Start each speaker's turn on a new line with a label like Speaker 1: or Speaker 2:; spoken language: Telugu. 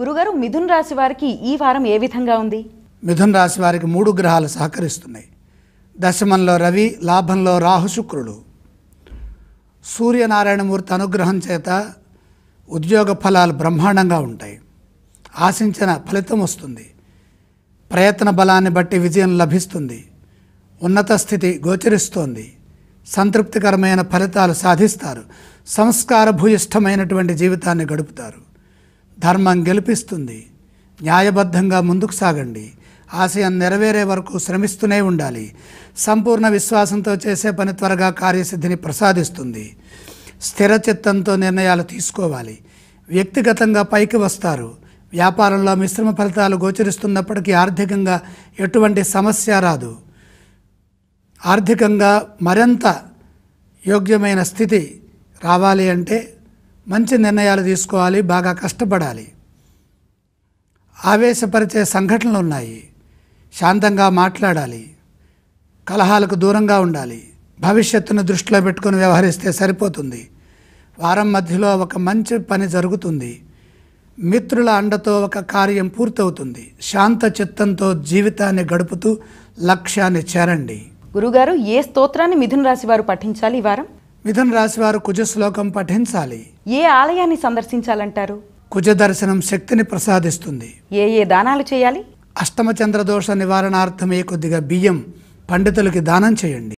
Speaker 1: గురుగారు మిథున్ రాశి వారికి ఈ వారం ఏ విధంగా ఉంది మిథున్ రాశి వారికి మూడు గ్రహాలు సహకరిస్తున్నాయి దశమంలో రవి లాభంలో రాహు శుక్రుడు సూర్యనారాయణమూర్తి అనుగ్రహం చేత ఉద్యోగ ఫలాలు బ్రహ్మాండంగా ఉంటాయి ఆశించిన ఫలితం వస్తుంది ప్రయత్న బలాన్ని బట్టి విజయం లభిస్తుంది ఉన్నత స్థితి గోచరిస్తోంది సంతృప్తికరమైన ఫలితాలు సాధిస్తారు సంస్కారభూయిష్టమైనటువంటి జీవితాన్ని గడుపుతారు ధర్మం గెలిపిస్తుంది న్యాయబద్ధంగా ముందుకు సాగండి ఆశయం నెరవేరే వరకు శ్రమిస్తూనే ఉండాలి సంపూర్ణ విశ్వాసంతో చేసే పని త్వరగా కార్యసిద్ధిని ప్రసాదిస్తుంది స్థిర చిత్తంతో నిర్ణయాలు తీసుకోవాలి వ్యక్తిగతంగా పైకి వస్తారు వ్యాపారంలో మిశ్రమ ఫలితాలు గోచరిస్తున్నప్పటికీ ఆర్థికంగా ఎటువంటి సమస్య రాదు ఆర్థికంగా మరింత యోగ్యమైన స్థితి రావాలి అంటే మంచి నిర్ణయాలు తీసుకోవాలి బాగా కష్టపడాలి ఆవేశపరిచే సంఘటనలు ఉన్నాయి శాంతంగా మాట్లాడాలి కలహాలకు దూరంగా ఉండాలి భవిష్యత్తును దృష్టిలో పెట్టుకుని వ్యవహరిస్తే సరిపోతుంది వారం మధ్యలో ఒక మంచి పని జరుగుతుంది మిత్రుల అండతో ఒక కార్యం పూర్తవుతుంది శాంత చిత్తంతో జీవితాన్ని గడుపుతూ లక్ష్యాన్ని చేరండి గురుగారు ఏ స్తోత్రాన్ని మిథున రాశి వారు పఠించాలి ఈ వారం మిథున రాశి వారు కుజ శ్లోకం పఠించాలి ఏ ఆలయాన్ని సందర్శించాలంటారు కుజ దర్శనం శక్తిని ప్రసాదిస్తుంది ఏ ఏ దానాలు చేయాలి అష్టమ చంద్ర దోష నివారణార్థమే కొద్దిగా బియ్యం పండితులకి దానం చేయండి